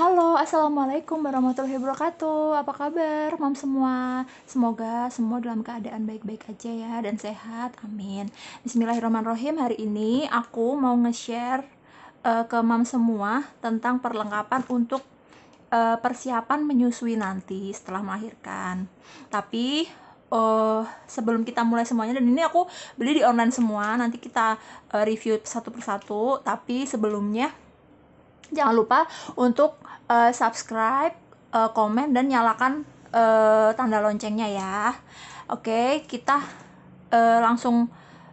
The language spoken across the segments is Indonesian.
Halo, Assalamualaikum warahmatullahi wabarakatuh Apa kabar, mam semua? Semoga semua dalam keadaan baik-baik aja ya Dan sehat, amin Bismillahirrahmanirrahim Hari ini aku mau nge-share uh, ke mam semua Tentang perlengkapan untuk uh, persiapan menyusui nanti setelah melahirkan Tapi uh, sebelum kita mulai semuanya dan ini aku beli di online semua nanti kita uh, review satu persatu tapi sebelumnya jangan lupa untuk uh, subscribe, uh, komen dan nyalakan uh, tanda loncengnya ya. Oke, kita uh, langsung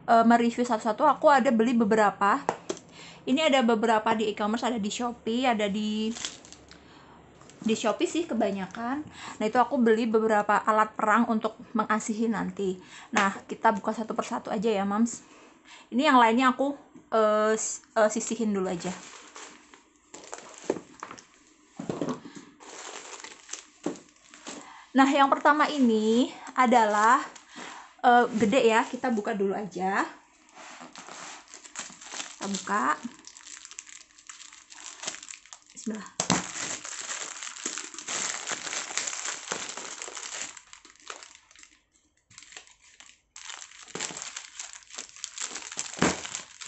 uh, mereview satu-satu. Aku ada beli beberapa. Ini ada beberapa di e-commerce, ada di Shopee, ada di di Shopee sih kebanyakan. Nah, itu aku beli beberapa alat perang untuk mengasihi nanti. Nah, kita buka satu persatu aja ya, Mams. Ini yang lainnya aku uh, uh, sisihin dulu aja. Nah, yang pertama ini adalah uh, gede ya. Kita buka dulu aja. Kita buka. Bismillah.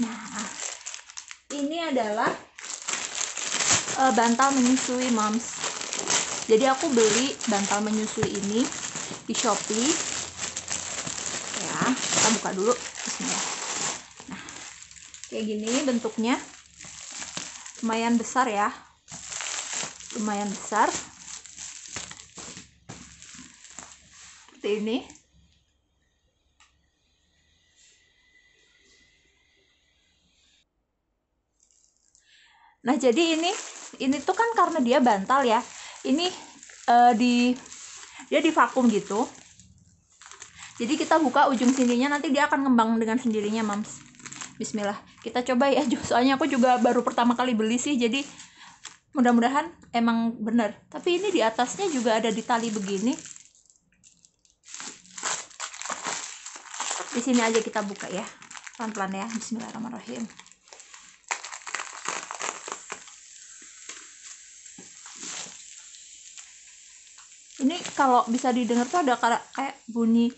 Nah, ini adalah uh, bantal menyusui moms jadi aku beli bantal menyusui ini di Shopee ya kita buka dulu Bismillah nah kayak gini bentuknya lumayan besar ya lumayan besar seperti ini Nah, jadi ini ini tuh kan karena dia bantal ya ini uh, di dia ya, di vakum gitu jadi kita buka ujung sininya nanti dia akan ngembang dengan sendirinya mams Bismillah kita coba ya soalnya aku juga baru pertama kali beli sih jadi mudah-mudahan emang bener tapi ini di atasnya juga ada di tali begini di sini aja kita buka ya pelan-pelan ya Bismillahirrahmanirrahim ini kalau bisa didengar tuh ada kayak bunyi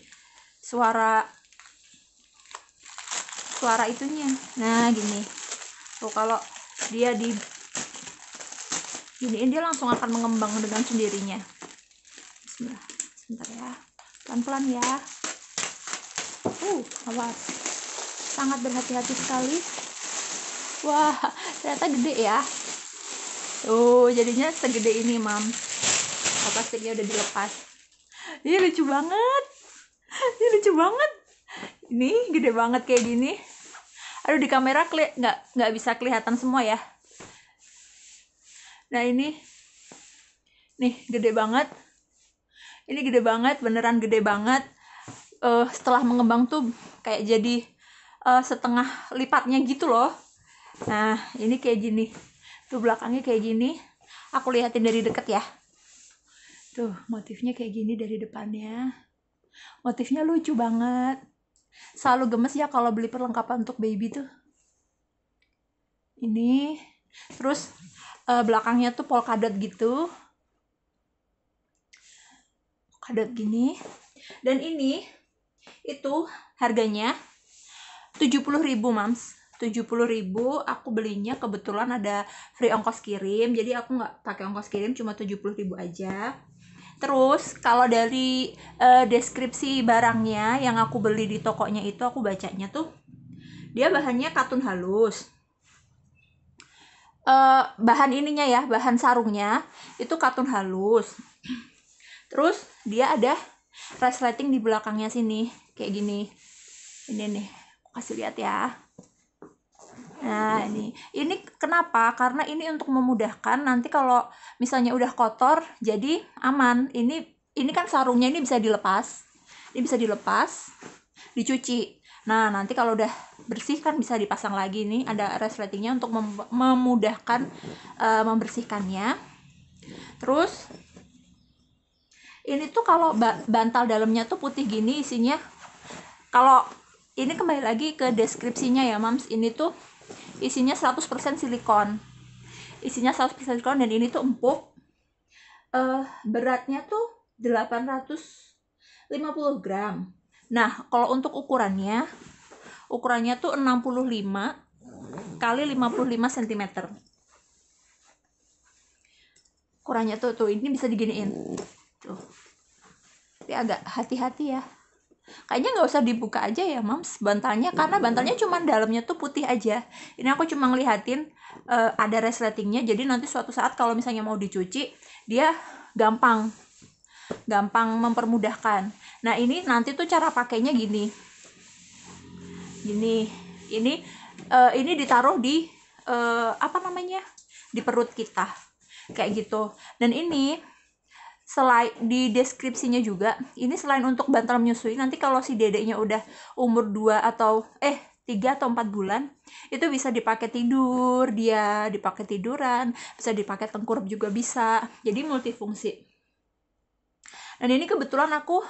suara suara itunya nah gini tuh kalau dia di gini dia langsung akan mengembang dengan sendirinya Bismillah sebentar ya pelan-pelan ya uh awas sangat berhati-hati sekali wah ternyata gede ya tuh jadinya segede ini mam apa plastiknya udah dilepas ini iya, lucu banget ini iya, lucu banget ini gede banget kayak gini aduh di kamera nggak nggak bisa kelihatan semua ya nah ini nih gede banget ini gede banget beneran gede banget uh, setelah mengembang tuh kayak jadi uh, setengah lipatnya gitu loh nah ini kayak gini tuh belakangnya kayak gini aku lihatin dari deket ya Tuh, motifnya kayak gini dari depannya. Motifnya lucu banget. Selalu gemes ya kalau beli perlengkapan untuk baby tuh. Ini terus uh, belakangnya tuh polkadot gitu. Polkadot gini. Dan ini itu harganya ribu Mams. ribu aku belinya kebetulan ada free ongkos kirim. Jadi aku nggak pakai ongkos kirim cuma ribu aja Terus kalau dari uh, deskripsi barangnya yang aku beli di tokonya itu aku bacanya tuh dia bahannya katun halus. Uh, bahan ininya ya, bahan sarungnya itu katun halus. Terus dia ada resleting di belakangnya sini kayak gini. Ini nih, aku kasih lihat ya. Nah, iya. ini ini kenapa? Karena ini untuk memudahkan nanti kalau misalnya udah kotor jadi aman. Ini ini kan sarungnya ini bisa dilepas. Ini bisa dilepas, dicuci. Nah, nanti kalau udah bersih kan bisa dipasang lagi nih ada resletingnya untuk mem memudahkan uh, membersihkannya. Terus ini tuh kalau ba bantal dalamnya tuh putih gini isinya kalau ini kembali lagi ke deskripsinya ya mams ini tuh isinya 100% silikon isinya 100% silikon dan ini tuh empuk uh, beratnya tuh 850 gram nah kalau untuk ukurannya ukurannya tuh 65 kali 55 cm ukurannya tuh tuh ini bisa diginiin tuh tapi agak hati-hati ya kayaknya nggak usah dibuka aja ya mams bantalnya karena iya. bantalnya cuma dalamnya tuh putih aja ini aku cuma ngelihatin uh, eh, ada resletingnya jadi nanti suatu saat kalau misalnya mau dicuci dia gampang gampang mempermudahkan nah ini nanti tuh cara pakainya gini gini ini uh, ini ditaruh di uh, apa namanya di perut kita kayak gitu dan ini selain di deskripsinya juga ini selain untuk bantal menyusui nanti kalau si dedeknya udah umur 2 atau eh 3 atau 4 bulan itu bisa dipakai tidur dia dipakai tiduran bisa dipakai tengkurap juga bisa jadi multifungsi dan ini kebetulan aku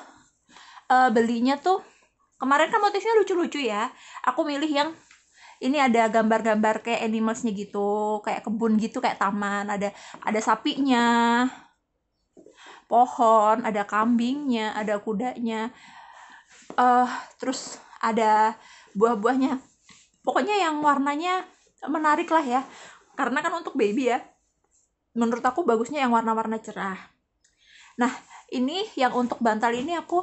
uh, belinya tuh kemarin kan motifnya lucu-lucu ya aku milih yang ini ada gambar-gambar kayak animalsnya gitu kayak kebun gitu kayak taman ada ada sapinya pohon ada kambingnya ada kudanya uh, terus ada buah-buahnya pokoknya yang warnanya menarik lah ya karena kan untuk baby ya menurut aku bagusnya yang warna-warna cerah nah ini yang untuk bantal ini aku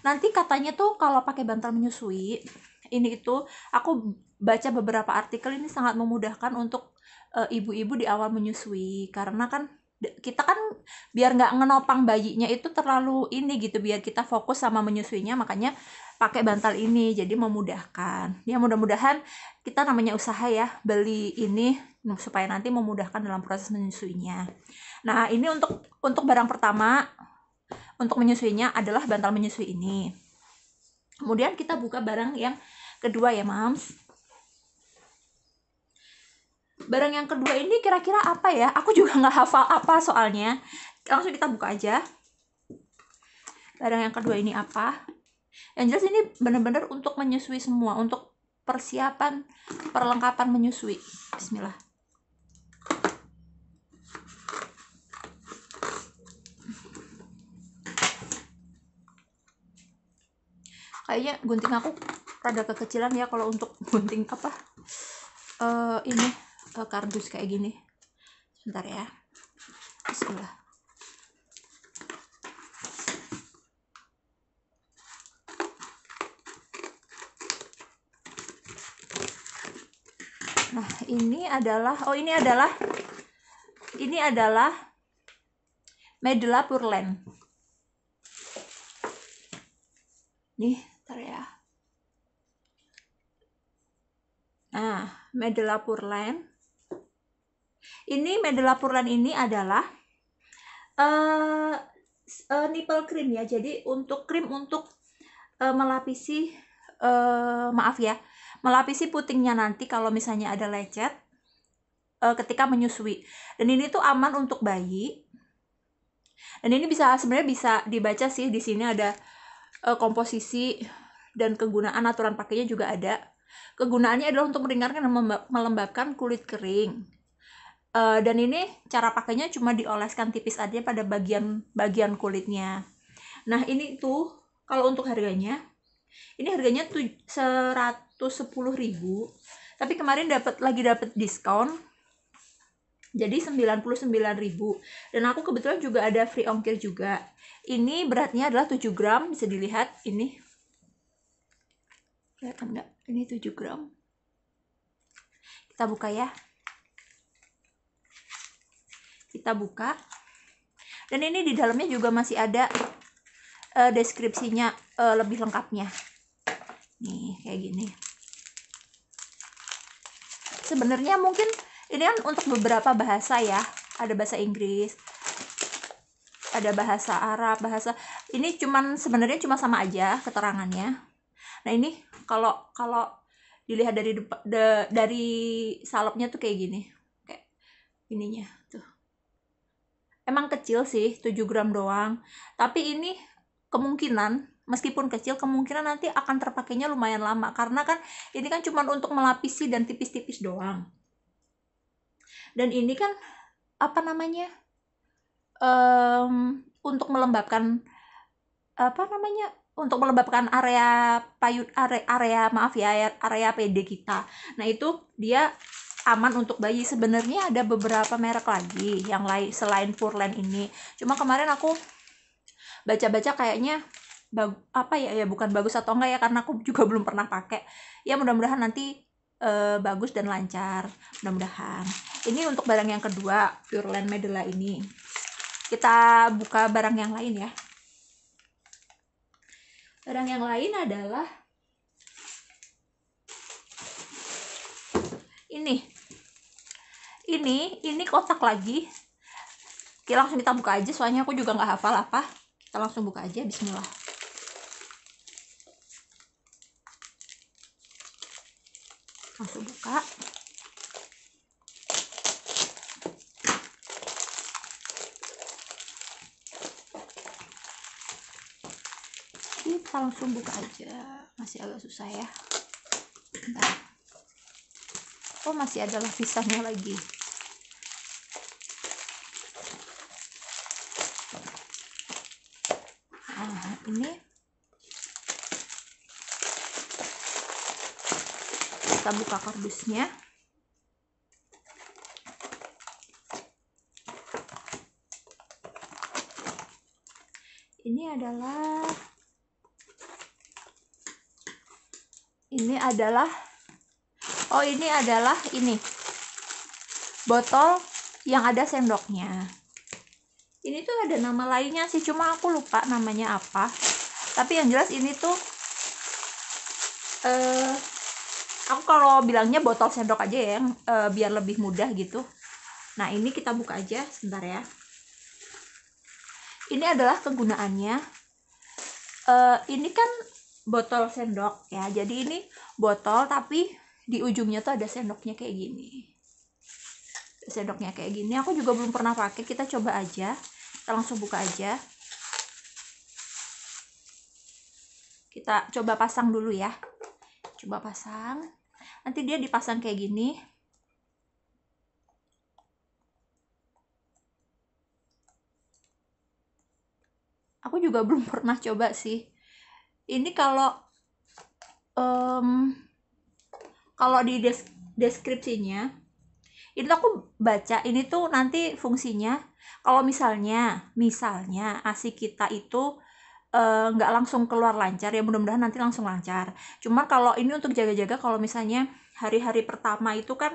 nanti katanya tuh kalau pakai bantal menyusui ini itu aku baca beberapa artikel ini sangat memudahkan untuk eh, ibu-ibu e, di awal menyusui karena kan kita kan biar nggak ngenopang bayinya itu terlalu ini gitu biar kita fokus sama menyusuinya makanya pakai bantal ini jadi memudahkan ya mudah-mudahan kita namanya usaha ya beli ini supaya nanti memudahkan dalam proses menyusuinya nah ini untuk untuk barang pertama untuk menyusuinya adalah bantal menyusui ini kemudian kita buka barang yang kedua ya mams barang yang kedua ini kira-kira apa ya aku juga nggak hafal apa soalnya langsung kita buka aja barang yang kedua ini apa yang jelas ini benar bener untuk menyusui semua untuk persiapan perlengkapan menyusui Bismillah kayaknya gunting aku rada kekecilan ya kalau untuk gunting apa uh, ini ke kardus kayak gini sebentar ya Bismillah nah ini adalah oh ini adalah ini adalah medela purlen nih ntar ya nah medela purlen ini medela purlan ini adalah uh, uh, nipple cream ya. Jadi untuk krim untuk uh, melapisi uh, maaf ya, melapisi putingnya nanti kalau misalnya ada lecet uh, ketika menyusui. Dan ini tuh aman untuk bayi. Dan ini bisa sebenarnya bisa dibaca sih di sini ada uh, komposisi dan kegunaan aturan pakainya juga ada. Kegunaannya adalah untuk meringankan dan melembabkan kulit kering uh, dan ini cara pakainya cuma dioleskan tipis aja pada bagian bagian kulitnya nah ini tuh kalau untuk harganya ini harganya 110.000, tapi kemarin dapat lagi dapat diskon jadi 99.000 dan aku kebetulan juga ada free ongkir juga ini beratnya adalah 7 gram bisa dilihat ini kelihatan enggak ini 7 gram kita buka ya kita buka dan ini di dalamnya juga masih ada uh, deskripsinya uh, lebih lengkapnya nih kayak gini sebenarnya mungkin ini kan untuk beberapa bahasa ya ada bahasa Inggris ada bahasa Arab bahasa ini cuman sebenarnya cuma sama aja keterangannya nah ini kalau kalau dilihat dari de, dari salopnya tuh kayak gini kayak ininya tuh kecil sih 7 gram doang tapi ini kemungkinan meskipun kecil kemungkinan nanti akan terpakainya lumayan lama karena kan ini kan cuma untuk melapisi dan tipis-tipis doang dan ini kan apa namanya um, untuk melembabkan apa namanya untuk melembabkan area payut area, area maaf ya area PD kita nah itu dia aman untuk bayi sebenarnya ada beberapa merek lagi yang lain selain Purland ini cuma kemarin aku baca-baca kayaknya apa ya ya bukan bagus atau enggak ya karena aku juga belum pernah pakai ya mudah-mudahan nanti uh, bagus dan lancar mudah-mudahan ini untuk barang yang kedua Pureland Medela ini kita buka barang yang lain ya barang yang lain adalah ini ini ini kotak lagi kita langsung kita buka aja soalnya aku juga nggak hafal apa kita langsung buka aja Bismillah langsung buka kita langsung buka aja masih agak susah ya Bentar. oh masih ada lapisannya lagi ini kita buka kardusnya ini adalah ini adalah oh ini adalah ini botol yang ada sendoknya ini tuh ada nama lainnya sih cuma aku lupa namanya apa tapi yang jelas ini tuh eh aku kalau bilangnya botol sendok aja ya yang uh, eh, biar lebih mudah gitu nah ini kita buka aja sebentar ya ini adalah kegunaannya uh, ini kan botol sendok ya jadi ini botol tapi di ujungnya tuh ada sendoknya kayak gini sendoknya kayak gini aku juga belum pernah pakai kita coba aja kita langsung buka aja kita coba pasang dulu ya coba pasang nanti dia dipasang kayak gini aku juga belum pernah coba sih ini kalau um, kalau di deskripsinya itu aku baca ini tuh nanti fungsinya kalau misalnya, misalnya ASI kita itu eh, nggak uh, langsung keluar lancar ya mudah-mudahan nanti langsung lancar. Cuma kalau ini untuk jaga-jaga kalau misalnya hari-hari pertama itu kan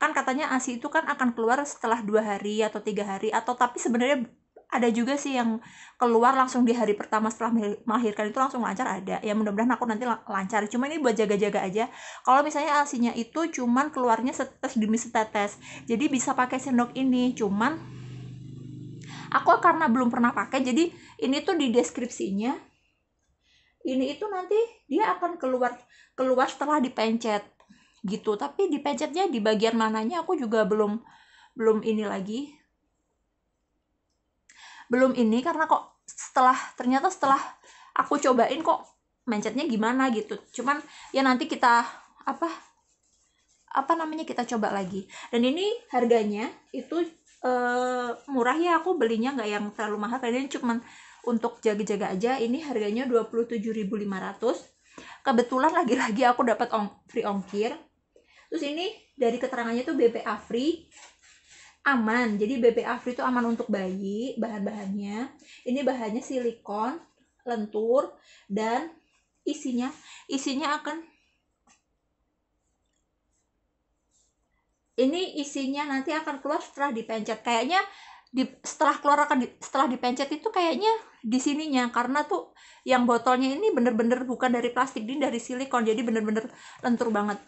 kan katanya ASI itu kan akan keluar setelah dua hari atau tiga hari atau tapi sebenarnya ada juga sih yang keluar langsung di hari pertama setelah melahirkan itu langsung lancar ada ya mudah-mudahan aku nanti lancar cuma ini buat jaga-jaga aja kalau misalnya asinya itu cuman keluarnya setetes demi setetes jadi bisa pakai sendok ini cuman aku karena belum pernah pakai jadi ini tuh di deskripsinya ini itu nanti dia akan keluar keluar setelah dipencet gitu tapi dipencetnya di bagian mananya aku juga belum belum ini lagi belum ini karena kok setelah ternyata setelah aku cobain kok mencetnya gimana gitu cuman ya nanti kita apa apa namanya kita coba lagi dan ini harganya itu uh, murah ya aku belinya nggak yang terlalu mahal ini cuman untuk jaga-jaga aja ini harganya 27.500 kebetulan lagi-lagi aku dapat on, free ongkir terus ini dari keterangannya tuh BPA free aman jadi BPA free itu aman untuk bayi bahan-bahannya ini bahannya silikon lentur dan isinya isinya akan ini isinya nanti akan keluar setelah dipencet kayaknya di, setelah keluar akan di, setelah dipencet itu kayaknya di sininya karena tuh yang botolnya ini bener-bener bukan dari plastik ini dari silikon jadi bener-bener lentur banget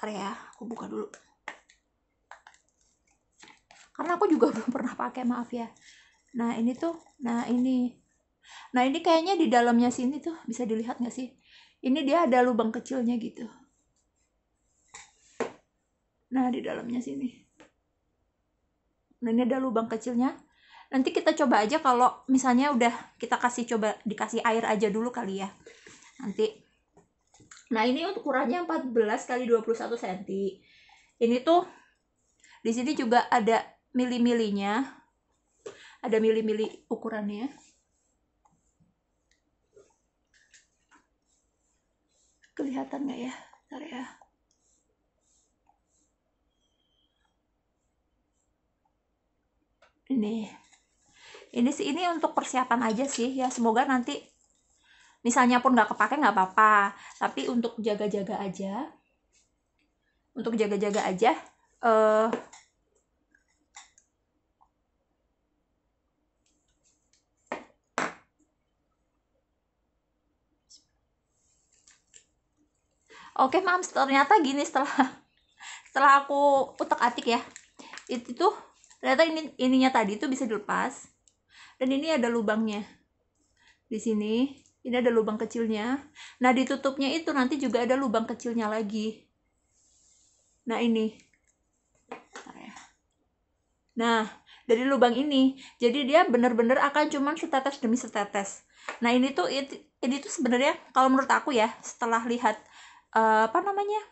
Ntar ya, aku buka dulu. Karena aku juga belum pernah pakai, maaf ya nah ini tuh nah ini nah ini kayaknya di dalamnya sini tuh bisa dilihat nggak sih ini dia ada lubang kecilnya gitu nah di dalamnya sini nah ini ada lubang kecilnya nanti kita coba aja kalau misalnya udah kita kasih coba dikasih air aja dulu kali ya nanti nah ini untuk ukurannya 14 kali 21 cm ini tuh di sini juga ada mili-milinya ada milih-milih ukurannya kelihatan nggak ya ntar ya ini ini sih ini untuk persiapan aja sih ya semoga nanti misalnya pun nggak kepake nggak apa-apa tapi untuk jaga-jaga aja untuk jaga-jaga aja eh oke mams ternyata gini setelah setelah aku utak atik ya itu tuh ternyata ini ininya tadi itu bisa dilepas dan ini ada lubangnya di sini ini ada lubang kecilnya nah ditutupnya itu nanti juga ada lubang kecilnya lagi nah ini ya. nah dari lubang ini jadi dia bener-bener akan cuman setetes demi setetes nah ini tuh ini tuh sebenarnya kalau menurut aku ya setelah lihat Eh, apa namanya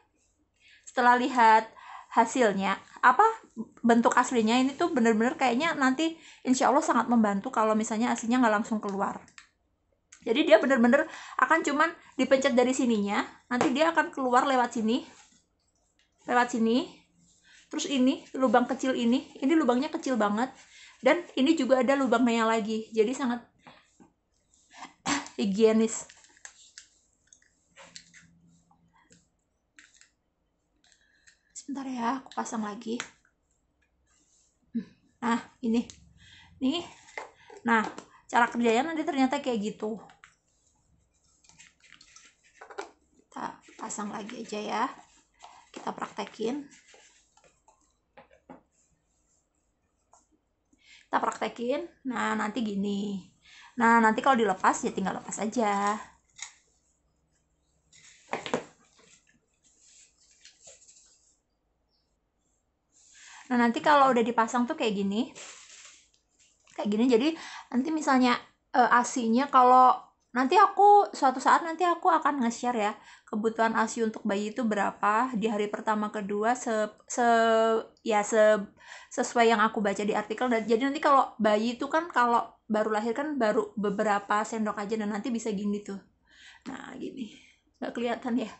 setelah lihat hasilnya apa bentuk aslinya ini tuh bener-bener kayaknya nanti insya Allah sangat membantu kalau misalnya aslinya nggak langsung keluar jadi dia bener-bener akan cuman dipencet dari sininya nanti dia akan keluar lewat sini lewat sini terus ini lubang kecil ini ini lubangnya kecil banget dan ini juga ada lubangnya lagi jadi sangat higienis sebentar ya, aku pasang lagi. Hmm, nah, ini. Nih. Nah, cara kerjanya nanti ternyata kayak gitu. Kita pasang lagi aja ya. Kita praktekin. Kita praktekin. Nah, nanti gini. Nah, nanti kalau dilepas ya tinggal lepas aja. Nah nanti kalau udah dipasang tuh kayak gini, kayak gini. Jadi nanti misalnya e, eh, asinya kalau nanti aku suatu saat nanti aku akan nge-share ya kebutuhan asi untuk bayi itu berapa di hari pertama kedua se, se ya se sesuai yang aku baca di artikel dan jadi nanti kalau bayi itu kan kalau baru lahir kan baru beberapa sendok aja dan nanti bisa gini tuh nah gini nggak kelihatan ya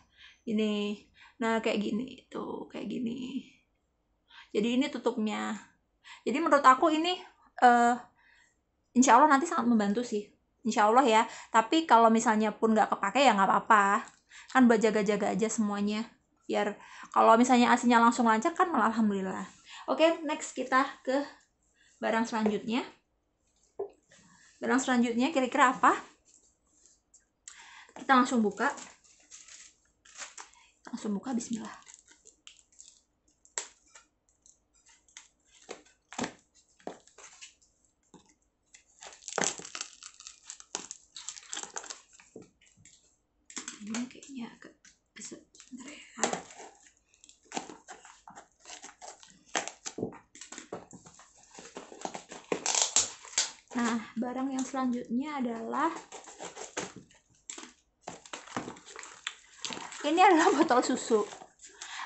ini nah kayak gini tuh kayak gini jadi ini tutupnya jadi menurut aku ini uh, insya Allah nanti sangat membantu sih insya Allah ya tapi kalau misalnya pun nggak kepake ya nggak apa-apa kan buat jaga-jaga aja semuanya biar kalau misalnya asinya langsung lancar kan malah alhamdulillah oke okay, next kita ke barang selanjutnya barang selanjutnya kira-kira apa kita langsung buka langsung buka bismillah barang yang selanjutnya adalah ini adalah botol susu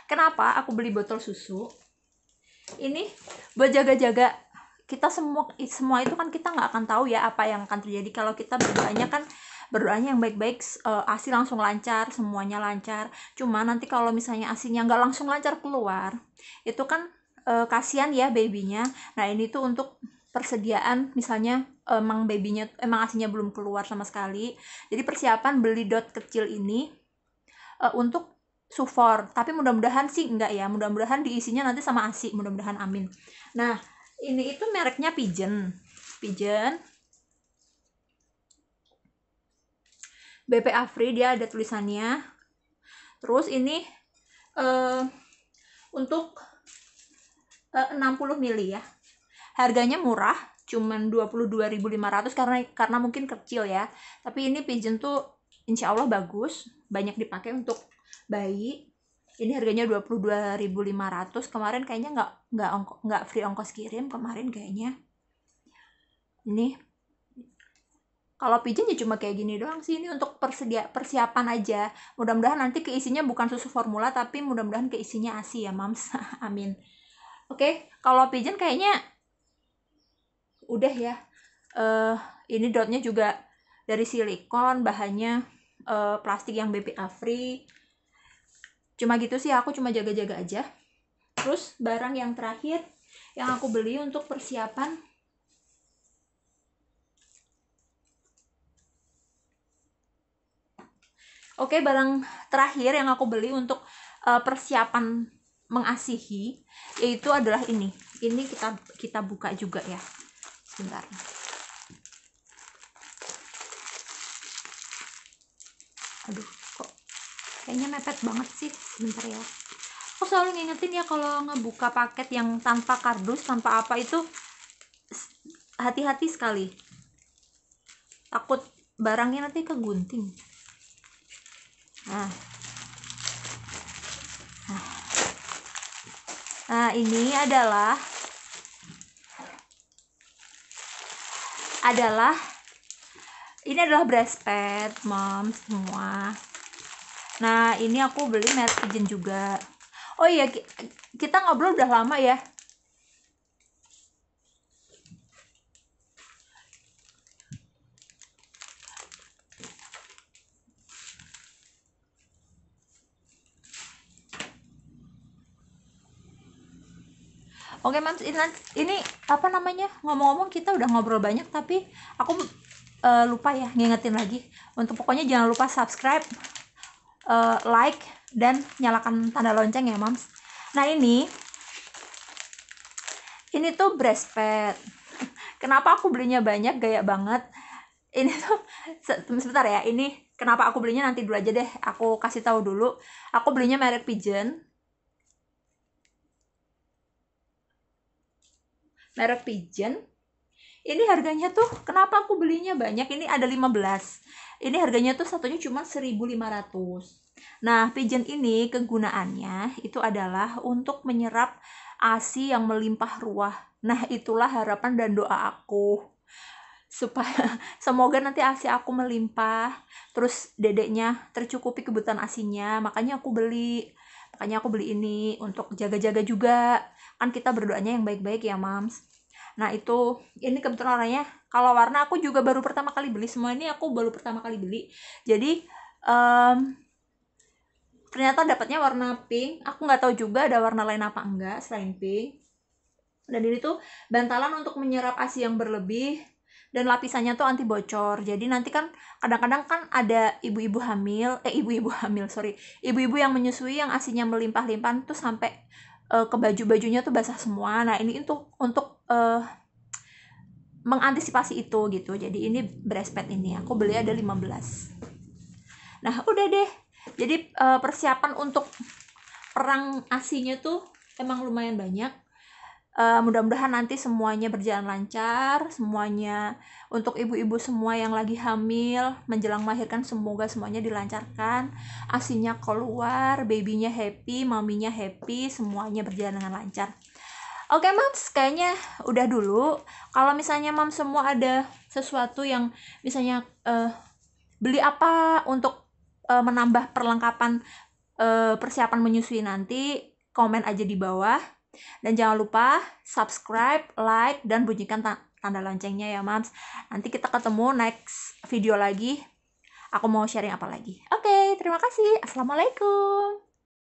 kenapa aku beli botol susu ini buat jaga-jaga kita semua semua itu kan kita nggak akan tahu ya apa yang akan terjadi kalau kita berdoanya kan berdoanya yang baik-baik uh, asi langsung lancar semuanya lancar cuma nanti kalau misalnya asinya nggak langsung lancar keluar itu kan uh, kasihan ya babynya nah ini tuh untuk persediaan misalnya emang babynya emang asinya belum keluar sama sekali jadi persiapan beli dot kecil ini uh, untuk sufor tapi mudah-mudahan sih enggak ya mudah-mudahan diisinya nanti sama asi mudah-mudahan amin nah ini itu mereknya pigeon pigeon BP Afri dia ada tulisannya terus ini uh, untuk eh, uh, 60 mili ya harganya murah cuman 22.500 karena karena mungkin kecil ya. Tapi ini pigeon tuh insya Allah bagus, banyak dipakai untuk bayi. Ini harganya 22.500. Kemarin kayaknya nggak nggak nggak free ongkos kirim kemarin kayaknya. Ini kalau pigeon ya cuma kayak gini doang sih ini untuk persedia persiapan aja mudah-mudahan nanti keisinya bukan susu formula tapi mudah-mudahan keisinya asi ya mams amin oke okay. kalau pigeon kayaknya udah ya uh, ini dotnya juga dari silikon bahannya uh, plastik yang BPA free cuma gitu sih aku cuma jaga-jaga aja terus barang yang terakhir yang aku beli untuk persiapan Oke, barang terakhir yang aku beli untuk uh, persiapan mengasihi yaitu adalah ini. Ini kita kita buka juga ya sebentar aduh kok kayaknya mepet banget sih sebentar ya aku selalu ngingetin ya kalau ngebuka paket yang tanpa kardus tanpa apa itu hati-hati sekali takut barangnya nanti kegunting nah nah, nah ini adalah adalah ini adalah breast pad mom semua nah ini aku beli netizen juga oh iya kita ngobrol udah lama ya Oke, Mams, ini, apa namanya? Ngomong-ngomong kita udah ngobrol banyak tapi aku uh, lupa ya ngingetin lagi. Untuk pokoknya jangan lupa subscribe, uh, like dan nyalakan tanda lonceng ya, Mams. Nah, ini ini tuh breast pad. Kenapa aku belinya banyak gaya banget? Ini tuh sebentar ya, ini kenapa aku belinya nanti dulu aja deh. Aku kasih tahu dulu. Aku belinya merek Pigeon merek Pigeon ini harganya tuh kenapa aku belinya banyak ini ada 15 ini harganya tuh satunya cuma 1500 nah pigeon ini kegunaannya itu adalah untuk menyerap asi yang melimpah ruah nah itulah harapan dan doa aku supaya semoga nanti asi aku melimpah terus dedeknya tercukupi kebutuhan asinya makanya aku beli makanya aku beli ini untuk jaga-jaga juga kan kita berdoanya yang baik-baik ya mams nah itu ini kebetulan orangnya kalau warna aku juga baru pertama kali beli semua ini aku baru pertama kali beli jadi um, ternyata dapatnya warna pink aku nggak tahu juga ada warna lain apa enggak selain pink dan ini tuh bantalan untuk menyerap asi yang berlebih dan lapisannya tuh anti bocor jadi nanti kan kadang-kadang kan ada ibu-ibu hamil eh ibu-ibu hamil sorry ibu-ibu yang menyusui yang asinya melimpah-limpah tuh sampai uh, ke baju-bajunya tuh basah semua nah ini untuk untuk uh, mengantisipasi itu gitu jadi ini breast pad ini aku beli ada 15 nah udah deh jadi uh, persiapan untuk perang asinya tuh emang lumayan banyak Uh, mudah-mudahan nanti semuanya berjalan lancar, semuanya untuk ibu-ibu semua yang lagi hamil menjelang melahirkan semoga semuanya dilancarkan, asinya keluar, babynya happy, maminya happy, semuanya berjalan dengan lancar. Oke okay, mams, kayaknya udah dulu. Kalau misalnya mam semua ada sesuatu yang misalnya uh, beli apa untuk uh, menambah perlengkapan uh, persiapan menyusui nanti, komen aja di bawah dan jangan lupa subscribe, like, dan bunyikan tanda loncengnya ya, Mams. Nanti kita ketemu next video lagi. Aku mau sharing apa lagi. Oke, okay, terima kasih. Assalamualaikum.